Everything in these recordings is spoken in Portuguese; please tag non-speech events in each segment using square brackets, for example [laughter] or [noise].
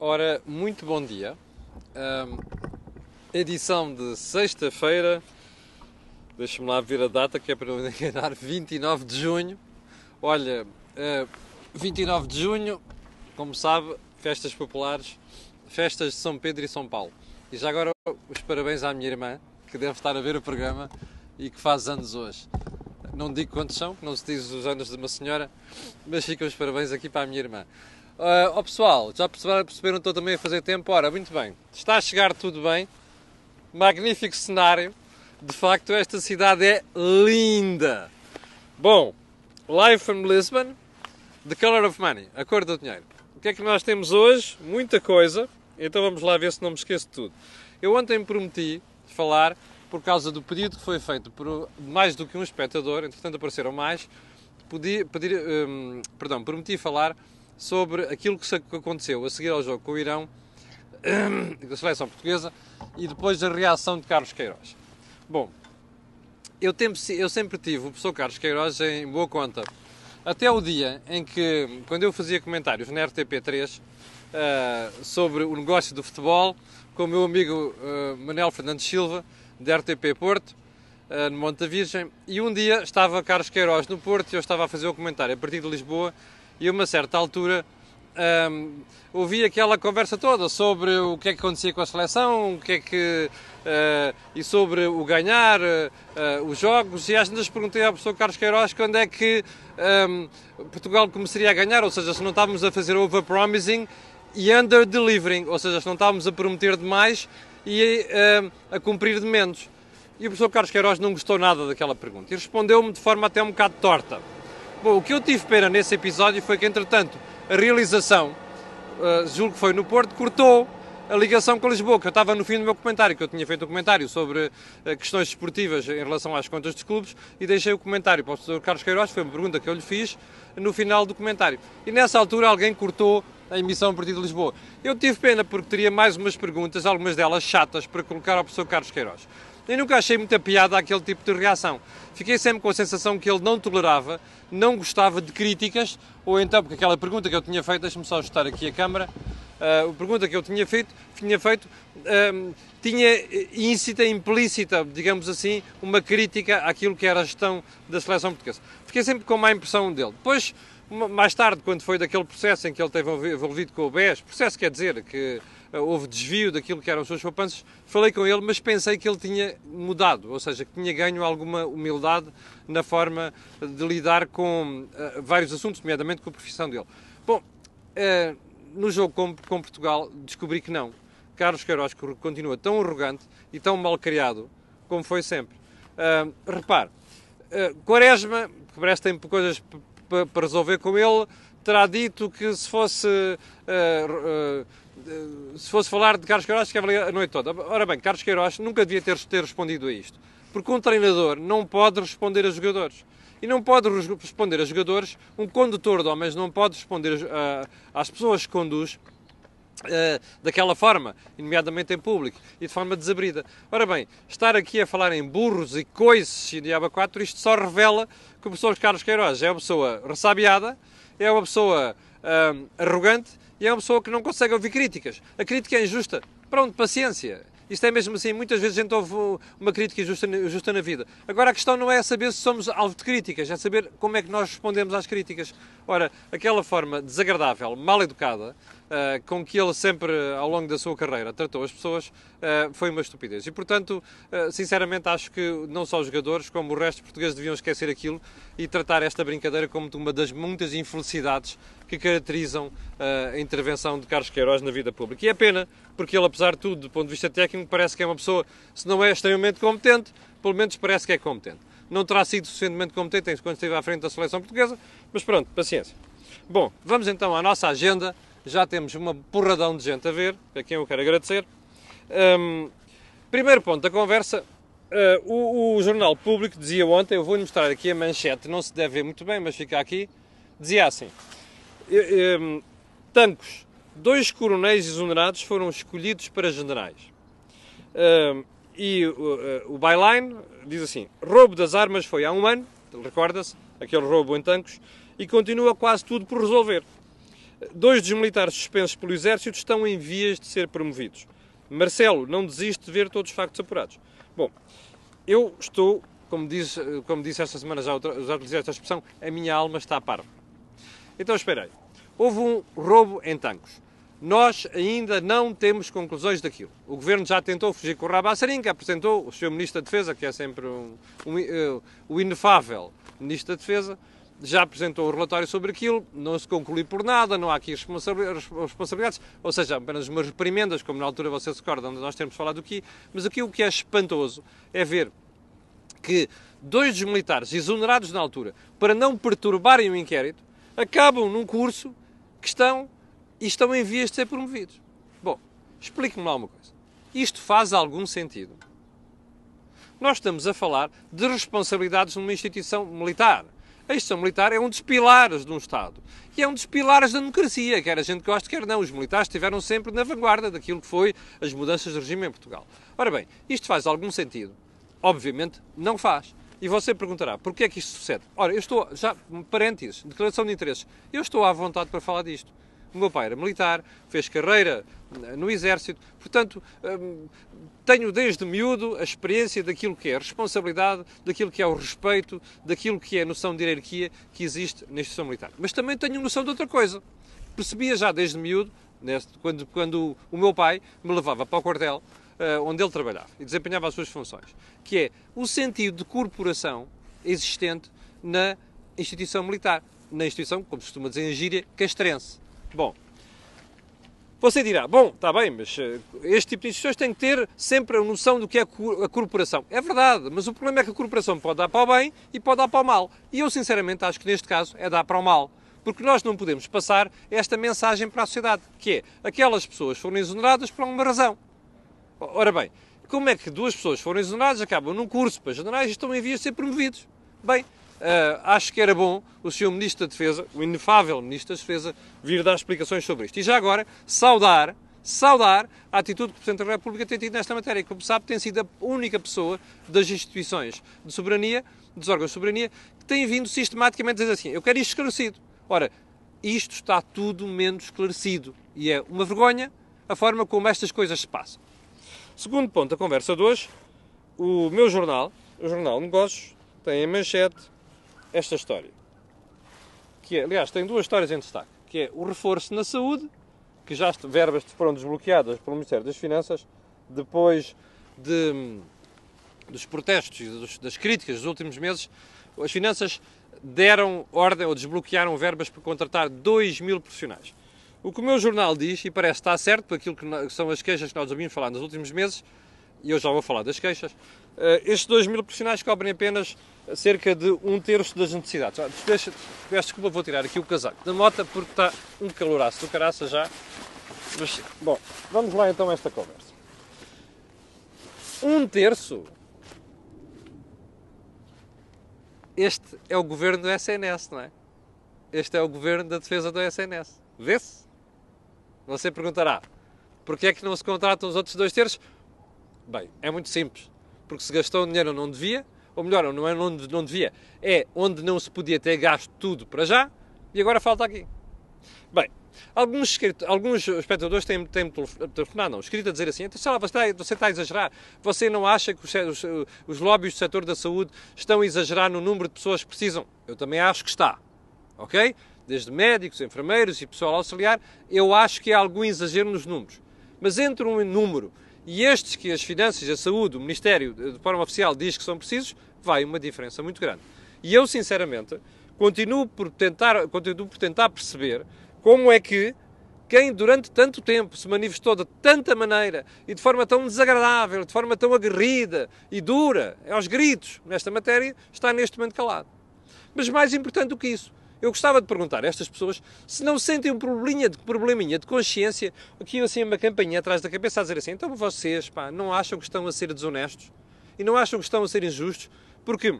Ora, muito bom dia. Um, edição de sexta-feira. Deixa-me lá ver a data que é para não enganar. 29 [laughs] de junho. Olha, uh, eh, 29 de junho, como sabe, festas populares, festas de São Pedro e São Paulo. E já agora os parabéns à minha irmã, que deve estar a ver o programa e que faz anos hoje. Não digo quantos são, não se diz os anos de uma senhora, mas ficam os parabéns aqui para a minha irmã. Uh, oh pessoal, já perceberam, perceberam estou também a fazer tempo? Ora, muito bem, está a chegar tudo bem, magnífico cenário, de facto esta cidade é linda. Bom, live from Lisbon, The Color of Money, a cor do dinheiro. O que é que nós temos hoje? Muita coisa, então vamos lá ver se não me esqueço de tudo. Eu ontem prometi falar por causa do pedido que foi feito por mais do que um espectador, entretanto apareceram mais, pedi, um, perdão, prometi falar sobre aquilo que aconteceu a seguir ao jogo com o Irão, [clears throat] da seleção portuguesa, e depois a reação de Carlos Queiroz. Bom, eu, tempo, eu sempre tive o professor Carlos Queiroz em boa conta. Até o dia em que, quando eu fazia comentários na RTP3 uh, eh, sobre o negócio do futebol, com o meu amigo uh, Manuel Fernandes Silva, da RTP Porto, uh, no Monte da Virgem, e um dia estava Carlos Queiroz no Porto e eu estava a fazer o comentário a partir de Lisboa e uma certa altura um, ouvi aquela conversa toda sobre o que é que acontecia com a seleção, o que é que. Uh, e sobre o ganhar, uh, os jogos, e às vezes perguntei ao professor Carlos Queiroz quando é que um, Portugal começaria a ganhar, ou seja, se não estávamos a fazer over-promising e under-delivering, ou seja, se não estávamos a prometer demais e uh, a cumprir de menos. E o professor Carlos Queiroz não gostou nada daquela pergunta e respondeu-me de forma até um bocado torta o que eu tive pena nesse episódio foi que, entretanto, a realização, uh, julgo que foi no Porto, cortou a ligação com Lisboa, que eu estava no fim do meu comentário, que eu tinha feito um comentário sobre uh, questões esportivas em relação às contas dos clubes e deixei o comentário para o professor Carlos Queiroz, foi uma pergunta que eu lhe fiz no final do comentário. E nessa altura alguém cortou a emissão do Partido de Lisboa. Eu tive pena porque teria mais umas perguntas, algumas delas chatas, para colocar ao professor Carlos Queiroz. Eu nunca achei muita piada aquele tipo de reação. Fiquei sempre com a sensação que ele não tolerava, não gostava de críticas, ou então, porque aquela pergunta que eu tinha feito, deixa-me só ajustar aqui a câmara, eh, a pergunta que eu tinha feito, tinha feito ehm, tinha eh, incita, implícita, digamos assim, uma crítica àquilo que era a gestão da seleção portuguesa. Fiquei sempre com má impressão dele. Depois, mais tarde, quando foi daquele processo em que ele teve envolvido com o BES, processo quer dizer que eh, houve desvio daquilo que eram os seus poupanças. Falei com ele, mas pensei que ele tinha mudado, ou seja, que tinha ganho alguma humildade na forma de lidar com uh, vários assuntos, nomeadamente com a profissão dele. Bom, uh, no jogo com, com, Portugal descobri que não. Carlos Queiroz continua tão arrogante e tão mal criado como foi sempre. Uh, repare, uh, Quaresma, que parece tem coisas para resolver com ele, terá dito que se fosse uh, eh, se fosse falar de Carlos Queiroz, ficava a noite toda. Ora bem, Carlos Queiroz nunca devia ter, ter respondido a isto. Porque um treinador não pode responder a jogadores. E não pode responder a jogadores, um condutor de homens não pode responder a, às pessoas que conduz eh, daquela forma, nomeadamente em público e de forma desabrida. Ora bem, estar aqui a falar em burros e coices e diabo 4, isto só revela que o professor Carlos Queiroz é uma pessoa ressabiada, é uma pessoa eh, arrogante e é uma pessoa que não consegue ouvir críticas. A crítica é injusta. Pronto, paciência. Isto é mesmo assim, muitas vezes a gente ouve uma crítica injusta, injusta na vida. Agora a questão não é saber se somos alvo de críticas, é saber como é que nós respondemos às críticas. Ora, aquela forma desagradável, mal educada, eh, com que ele sempre, ao longo da sua carreira, tratou as pessoas, eh, foi uma estupidez. E, portanto, eh, sinceramente, acho que não só os jogadores, como o resto de portugueses deviam esquecer aquilo e tratar esta brincadeira como uma das muitas infelicidades que caracterizam a intervenção de Carlos Queiroz na vida pública. E é pena, porque ele, apesar de tudo, do ponto de vista técnico, parece que é uma pessoa, se não é extremamente competente, pelo menos parece que é competente. Não terá sido suficientemente competente quando esteve à frente da seleção portuguesa, mas pronto, paciência. Bom, vamos então à nossa agenda já temos uma porradão de gente a ver, a quem eu quero agradecer. Um, primeiro ponto da conversa, uh, o, o, jornal público dizia ontem, eu vou-lhe mostrar aqui a manchete, não se deve ver muito bem, mas fica aqui, dizia assim, um, Tancos, dois coronéis exonerados foram escolhidos para generais. Um, e ah, o byline diz assim, roubo das armas foi há um ano, recorda-se, aquele roubo em Tancos, e continua quase tudo por resolver. Dois dos militares suspensos pelo Exército estão em vias de ser promovidos. Marcelo não desiste de ver todos os factos apurados. Bom, eu estou, como, disse, como disse esta semana, já, já utilizei esta expressão, a minha alma está a par. Então esperei. Houve um roubo em Tancos. Nós ainda não temos conclusões daquilo. O governo já tentou fugir com o rabo à seringa, apresentou o Sr. Ministro da Defesa, que é sempre um, um, uh, o inefável Ministro da Defesa, já apresentou o relatório sobre aquilo, não se conclui por nada, não há aqui responsabilidades, ou seja, apenas umas reprimendas, como na altura vocês recordam, nós temos falado aqui, mas aqui o que é espantoso é ver que dois dos militares exonerados na altura, para não perturbarem o inquérito, acabam num curso que estão e estão em vias de ser promovidos. Bom, explique-me lá uma coisa. Isto faz algum sentido? Nós estamos a falar de responsabilidades numa instituição militar a gestão militar é um dos pilares de um Estado. E é um dos pilares da democracia, quer a gente goste, quer não. Os militares estiveram sempre na vanguarda daquilo que foi as mudanças de regime em Portugal. Ora bem, isto faz algum sentido? Obviamente não faz. E você perguntará, porquê é que isto sucede? Ora, eu estou, já, parênteses, declaração de interesses, eu estou à vontade para falar disto. O meu pai era militar, fez carreira eh, no Exército, portanto, hum, tenho desde miúdo a experiência daquilo que é a responsabilidade, daquilo que é o respeito, daquilo que é a noção de hierarquia que existe na instituição militar. Mas também tenho noção de outra coisa. Percebia já desde miúdo, quando, quando o meu pai me levava para o quartel, eh, onde ele trabalhava e desempenhava as suas funções, que é o sentido de corporação existente na instituição militar, na instituição, como se costuma dizer em gíria, castrense. Bom, você dirá, bom, está bem, mas eh, este tipo de instituições tem que ter sempre a noção do que é a corporação. É verdade, mas o problema é que a corporação pode dar para o bem e pode dar para o mal. E eu, sinceramente, acho que neste caso é dar para o mal. Porque nós não podemos passar esta mensagem para a sociedade, que é aquelas pessoas foram exoneradas por alguma razão. Ora bem, como é que duas pessoas foram exoneradas, acabam num curso para generais e estão em vias de ser promovidos? Bem, Uh, acho que era bom o Sr. Ministro da Defesa, o inefável Ministro da Defesa, vir dar explicações sobre isto. E já agora, saudar, saudar a atitude que o Presidente da República tem tido nesta matéria, que, como sabe, tem sido a única pessoa das instituições de soberania, dos órgãos de soberania, que tem vindo sistematicamente a dizer assim: eu quero isto esclarecido. Ora, isto está tudo menos esclarecido. E é uma vergonha a forma como estas coisas se passam. Segundo ponto da conversa de hoje, o meu jornal, o Jornal Negócios, tem em manchete esta história. Que é, aliás, tem duas histórias em destaque, que é o reforço na saúde, que já verbas foram desbloqueadas pelo Ministério das Finanças, depois de, dos protestos e dos, das críticas dos últimos meses, as finanças deram ordem ou desbloquearam verbas para contratar 2 mil profissionais. O que o meu jornal diz, e parece estar certo, por aquilo que são as queixas que nós ouvimos falar nos últimos meses, e eu já vou falar das queixas, eh, estes 2 mil profissionais cobrem apenas cerca de um terço das necessidades. Ah, deixa, peço desculpa, vou tirar aqui o casaco da moto porque está um caloraço do caraça já. Mas, bom, vamos lá então a esta conversa. Um terço? Este é o governo do SNS, não é? Este é o governo da defesa do SNS. Vê-se? Você perguntará, ah, porquê é que não se contratam os outros dois terços? Bem, é muito simples porque se gastou dinheiro não devia, ou melhor, não é onde não devia, é onde não se podia ter gasto tudo para já e agora falta aqui. Bem, alguns, alguns espectadores têm, têm telefonado, não, escrito a dizer assim, atenção, você, tá, você está, a exagerar, você não acha que os, os, os lobbies do setor da saúde estão a exagerar no número de pessoas que precisam? Eu também acho que está, ok? Desde médicos, enfermeiros e pessoal auxiliar, eu acho que há algum exagero nos números. Mas entre um número e estes que as finanças, a saúde, o Ministério, eh, de forma oficial, diz que são precisos, vai uma diferença muito grande. E eu, sinceramente, continuo por tentar, continuo por tentar perceber como é que quem durante tanto tempo se manifestou de tanta maneira e de forma tão desagradável, de forma tão aguerrida e dura, aos gritos, nesta matéria, está neste momento calado. Mas mais importante do que isso, eu gostava de perguntar a estas pessoas se não sentem um probleminha de, probleminha de consciência que iam assim uma campanha atrás da cabeça a dizer assim: então vocês pá, não acham que estão a ser desonestos e não acham que estão a ser injustos porque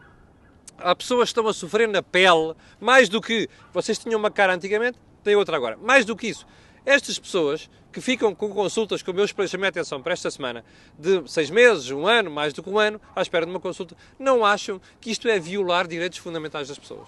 há pessoas que estão a sofrer na pele mais do que vocês tinham uma cara antigamente, têm outra agora. Mais do que isso, estas pessoas que ficam com consultas, como eu expressei a minha atenção para esta semana, de seis meses, um ano, mais do que um ano, à espera de uma consulta, não acham que isto é violar direitos fundamentais das pessoas.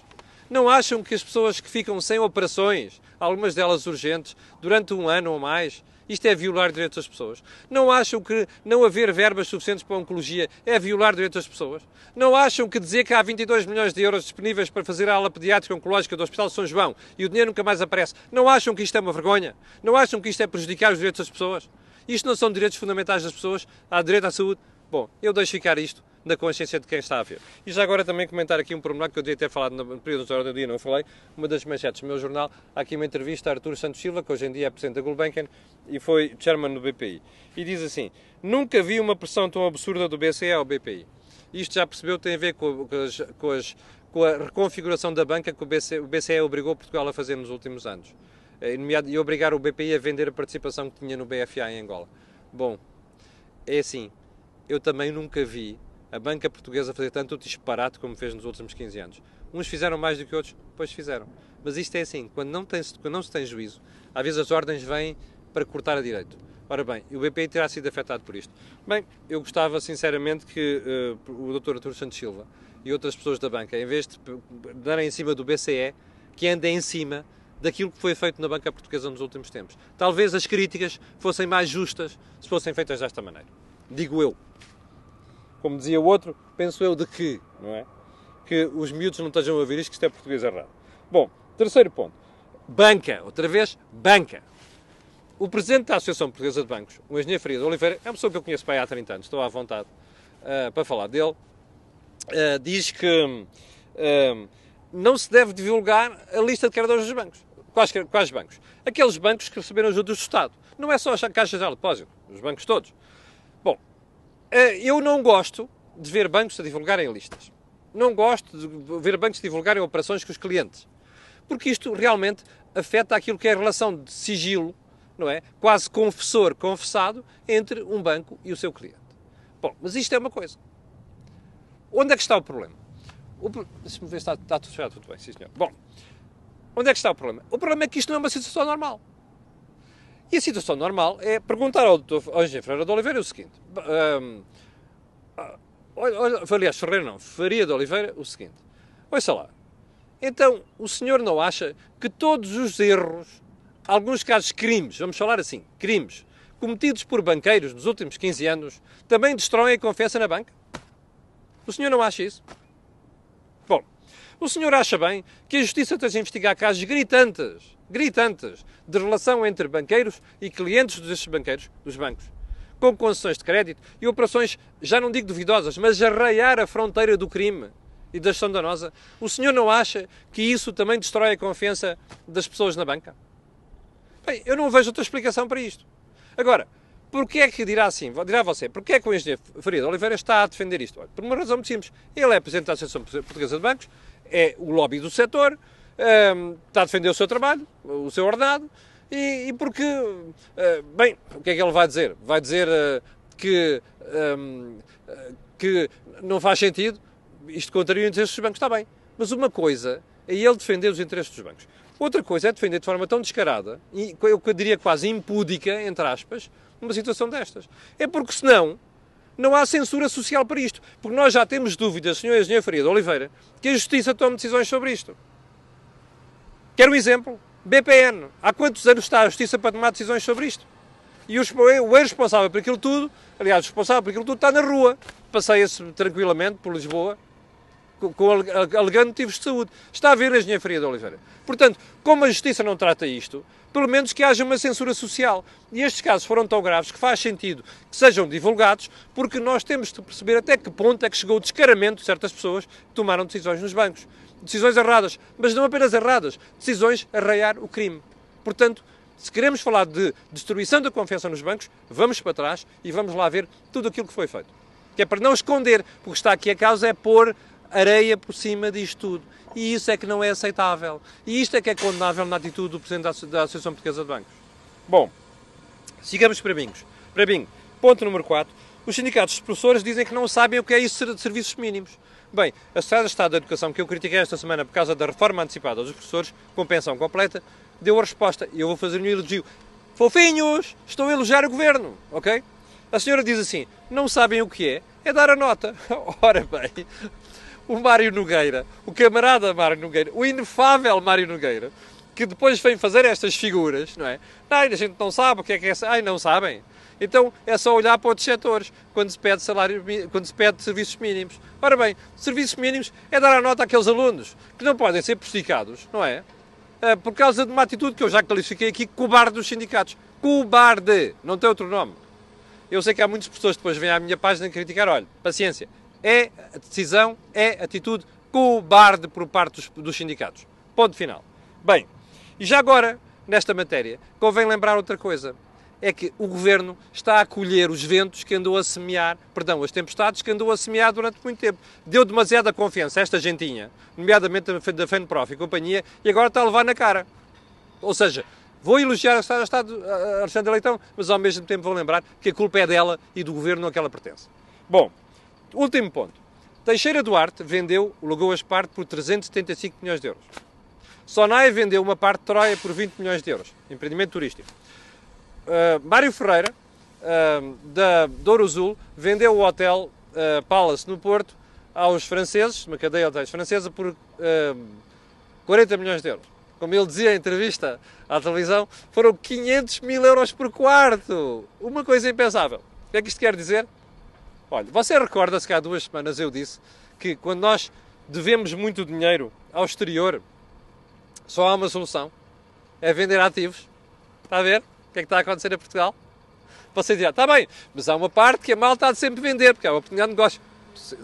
Não acham que as pessoas que ficam sem operações, algumas delas urgentes, durante um ano ou mais, isto é violar direitos das pessoas? Não acham que não haver verbas suficientes para a oncologia é violar direitos das pessoas? Não acham que dizer que há 22 milhões de euros disponíveis para fazer a ala pediátrica oncológica do Hospital de São João e o dinheiro nunca mais aparece? Não acham que isto é uma vergonha? Não acham que isto é prejudicar os direitos das pessoas? Isto não são direitos fundamentais das pessoas? Há direito à saúde? Bom, eu deixo ficar isto da consciência de quem está a ver. E já agora também comentar aqui um problema que eu devia ter falado no período da hora do dia, não falei, uma das manchetes do meu jornal, há aqui uma entrevista a Artur Santos Silva, que hoje em dia é Presidente da Gulbenkian e foi Chairman do BPI, e diz assim, nunca vi uma pressão tão absurda do BCE ao BPI. Isto já percebeu tem a ver com, as, com, as, com a reconfiguração da banca que o BCE, o BCE obrigou Portugal a fazer nos últimos anos eh, e obrigar o BPI a vender a participação que tinha no BFA em Angola. Bom, é assim, eu também nunca vi a banca portuguesa fazer tanto disparate como fez nos últimos 15 anos. Uns fizeram mais do que outros, pois fizeram. Mas isto é assim, quando não, tem, quando não se tem juízo, às vezes as ordens vêm para cortar a direito. Ora bem, o BPI terá sido afetado por isto. Bem, eu gostava sinceramente que uh, o Dr. Artur Santos Silva e outras pessoas da banca, em vez de darem em cima do BCE, que andem em cima daquilo que foi feito na banca portuguesa nos últimos tempos. Talvez as críticas fossem mais justas se fossem feitas desta maneira. Digo eu como dizia o outro, penso eu de que, não é? Que os miúdos não estejam a ouvir isto, que isto é português errado. É Bom, terceiro ponto. Banca, outra vez, banca. O presidente da Associação Portuguesa de Bancos, o engenheiro Farias Oliveira, é uma pessoa que eu conheço bem há 30 anos, estou à vontade uh, para falar dele, uh, diz que uh, não se deve divulgar a lista de credores dos bancos. Quais, quais bancos? Aqueles bancos que receberam ajuda do Estado. Não é só a Caixa Geral de Depósito, os bancos todos. Eh, eu não gosto de ver bancos a divulgarem listas. Não gosto de ver bancos a divulgarem operações com os clientes. Porque isto realmente afeta aquilo que é a relação de sigilo, não é? Quase confessor, confessado, entre um banco e o seu cliente. Bom, mas isto é uma coisa. Onde é que está o problema? O, se me ver, está, está tudo, tudo bem, sim senhor. Bom, onde é que está o problema? O problema é que isto não é uma situação normal. E a situação normal é perguntar ao, ao engenheiro Ferreira de Oliveira o seguinte. Um, ah, aliás, Ferreira não, Faria de Oliveira o seguinte. Ouça lá. Então, o senhor não acha que todos os erros, alguns casos crimes, vamos falar assim, crimes, cometidos por banqueiros nos últimos 15 anos, também destroem a confiança na banca? O senhor não acha isso? Bom, o senhor acha bem que a justiça esteja a investigar casos gritantes gritantes de relação entre banqueiros e clientes destes banqueiros, dos bancos, com concessões de crédito e operações, já não digo duvidosas, mas arraiar a fronteira do crime e da gestão danosa. O senhor não acha que isso também destrói a confiança das pessoas na banca? Bem, eu não vejo outra explicação para isto. Agora, porquê é que dirá assim? Dirá você, porquê é que o engenheiro Faria Oliveira está a defender isto? Olha, por uma razão muito simples. Ele é presidente da Associação Portuguesa de Bancos, é o lobby do setor, Ehm, está a defender o seu trabalho, o seu ordenado, e, e porque, eh, bem, o que é que ele vai dizer? Vai dizer eh, que, ehm, eh, que não faz sentido, isto contraria os interesses dos bancos, está bem. Mas uma coisa é ele defender os interesses dos bancos. Outra coisa é defender de forma tão descarada, e eu diria quase impúdica, entre aspas, numa situação destas. É porque senão não há censura social para isto. Porque nós já temos dúvidas, Sr. Engenheiro Faria de Oliveira, que a Justiça tome decisões sobre isto. Quero um exemplo? BPN. Há quantos anos está a Justiça para tomar decisões sobre isto? E o, o responsável por aquilo tudo, aliás, o responsável por aquilo tudo está na rua. Passeia-se tranquilamente por Lisboa, com, com alegando motivos de saúde. Está a ver a engenharia Faria de Oliveira. Portanto, como a Justiça não trata isto, pelo menos que haja uma censura social. E estes casos foram tão graves que faz sentido que sejam divulgados, porque nós temos de perceber até que ponto é que chegou o descaramento de certas pessoas que tomaram decisões nos bancos decisões erradas, mas não apenas erradas, decisões a raiar o crime. Portanto, se queremos falar de destruição da confiança nos bancos, vamos para trás e vamos lá ver tudo aquilo que foi feito. Que é para não esconder, porque está aqui a causa é pôr areia por cima disto tudo. E isso é que não é aceitável. E isto é que é condenável na atitude do Presidente da, da Associação Portuguesa de Bancos. Bom, sigamos para Bingos. Para Bingo, ponto número 4. Os sindicatos de professores dizem que não sabem o que é isso de serviços mínimos. Bem, a Sociedade de Estado da Educação, que eu critiquei esta semana por causa da reforma antecipada dos professores, com pensão completa, deu a resposta, e eu vou fazer um elogio. Fofinhos, estão a elogiar o Governo, ok? A senhora diz assim, não sabem o que é, é dar a nota. [laughs] Ora bem, o Mário Nogueira, o camarada Mário Nogueira, o inefável Mário Nogueira, que depois vem fazer estas figuras, não é? Ai, a gente não sabe o que é que é. Ai, não sabem. Então é só olhar para outros setores quando se pede salário, quando se pede serviços mínimos. Ora bem, serviços mínimos é dar a nota àqueles alunos que não podem ser prejudicados, não é? Eh, por causa de uma atitude que eu já qualifiquei aqui cobarde dos sindicatos. Cobarde, não tem outro nome. Eu sei que há muitas pessoas que depois vêm à minha página criticar, olha, paciência, é decisão, é atitude cobarde por parte dos, dos sindicatos. Ponto final. Bem, e já agora, nesta matéria, convém lembrar outra coisa. É que o governo está a colher os ventos que andou a semear, perdão, as tempestades que andou a semear durante muito tempo. Deu demasiada confiança a esta gentinha, nomeadamente da FENPROF e companhia, e agora está a levar na cara. Ou seja, Vou elogiar a Estado, a Leitão, mas ao mesmo tempo vou lembrar que a culpa é dela e do governo a que ela pertence. Bom, último ponto. Teixeira Duarte vendeu o Lagoas Parte por 375 milhões de euros. Sonai vendeu uma parte de Troia por 20 milhões de euros, empreendimento turístico. Uh, Mário Ferreira, uh, da Douro Azul, vendeu o hotel uh, Palace no Porto aos franceses, uma cadeia de hotéis francesa, por 40 milhões de euros. Como ele dizia em entrevista à televisão, foram 500 mil euros por quarto. Uma coisa impensável. O que é que isto quer dizer? Olha, você recorda-se que há duas semanas eu disse que quando nós devemos muito dinheiro ao exterior, só há uma solução: é vender ativos. Está a ver o que é que está a acontecer em Portugal? Você dirá, está bem, mas há uma parte que a malta está de sempre vender, porque é uma oportunidade de negócio.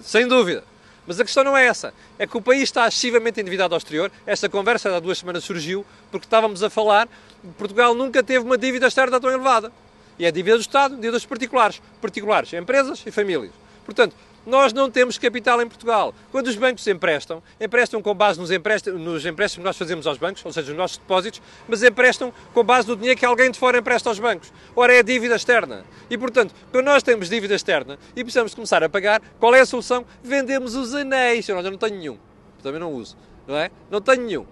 Sem dúvida. Mas a questão não é essa. É que o país está excessivamente endividado ao exterior. Esta conversa há duas semanas surgiu porque estávamos a falar que Portugal nunca teve uma dívida externa tão elevada. E é dívida do Estado, dívida dos particulares. Particulares, empresas e famílias. Portanto, nós não temos capital em Portugal. Quando os bancos emprestam, emprestam com base nos, empréstimos, nos empréstimos que nós fazemos aos bancos, ou seja, nos nossos depósitos, mas emprestam com base no dinheiro que alguém de fora empresta aos bancos. Ora, é a dívida externa. E, portanto, quando nós temos dívida externa e precisamos começar a pagar, qual é a solução? Vendemos os anéis. Eu não tenho nenhum. Também não uso. Não é? Não tenho nenhum.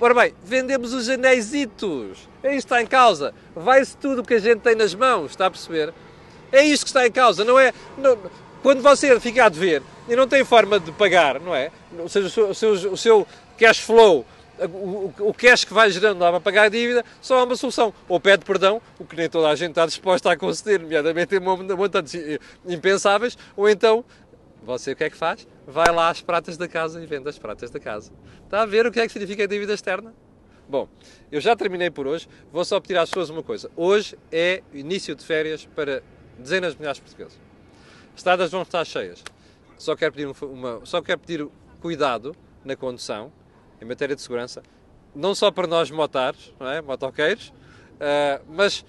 Ora bem, vendemos os anéisitos. É isto que está em causa. Vai-se tudo o que a gente tem nas mãos, está a perceber? É isso que está em causa, não é? Não, quando você fica a dever e não tem forma de pagar, não é? Ou seja, o seu, o seu, cash flow o cash que vai gerando lá para pagar a dívida, só há uma solução. Ou pede perdão, o que nem toda a gente está disposta a conceder, nomeadamente em montantes impensáveis, ou então, você o que é que faz? Vai lá às pratas da casa e vende as pratas da casa. Está a ver o que é que significa a dívida externa? Bom, eu já terminei por hoje, vou só pedir às pessoas uma coisa. Hoje é início de férias para dezenas de milhares de portugueses estradas vão estar cheias. Só quero pedir, uma, só quero pedir cuidado na condução, em matéria de segurança, não só para nós motares, não é? motoqueiros, uh, mas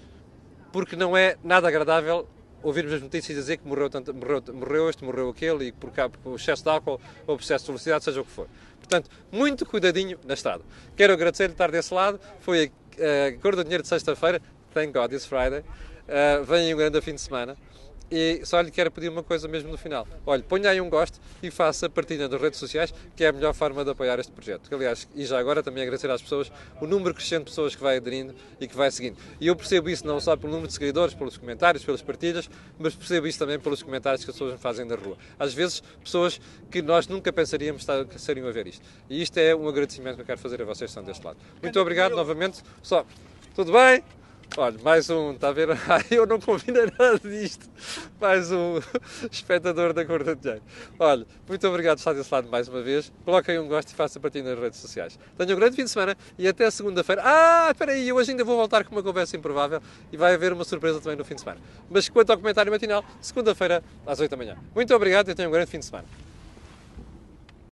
porque não é nada agradável ouvirmos as notícias dizer que morreu, tanto, morreu, morreu este, morreu aquele, e por, causa por excesso de álcool ou por excesso de velocidade, seja o que for. Portanto, muito cuidadinho na estrada. Quero agradecer-lhe estar desse lado. Foi eh, a, Cor do Dinheiro de sexta-feira. Thank God it's Friday. Uh, eh, venham um grande fim de semana. E só lhe quero pedir uma coisa mesmo no final. Olha, ponha aí um gosto e faça partilha nas redes sociais, que é a melhor forma de apoiar este projeto. aliás, e já agora também agradecer às pessoas o número crescente de pessoas que vai aderindo e que vai seguindo. E eu percebo isso não só pelo número de seguidores, pelos comentários, pelas partilhas, mas percebo isso também pelos comentários que as pessoas me fazem na rua. Às vezes, pessoas que nós nunca pensaríamos que seriam a ver isto. E isto é um agradecimento que eu quero fazer a vocês que estão deste lado. Muito obrigado novamente. Só, tudo bem? Olha, mais um, está a ver? [laughs] eu não combino [laughs] nada disto. Mais um [laughs] espectador da Corte de Dinheiro. Olha, muito obrigado por estar desse lado mais uma vez. Coloquem um gosto e façam partilha nas redes sociais. Tenham um grande fim de semana e até segunda-feira. Ah, espera aí, eu hoje ainda vou voltar com uma conversa improvável e vai haver uma surpresa também no fim de semana. Mas quanto ao comentário matinal, segunda-feira às 8 da manhã. Muito obrigado e tenham um grande fim de semana.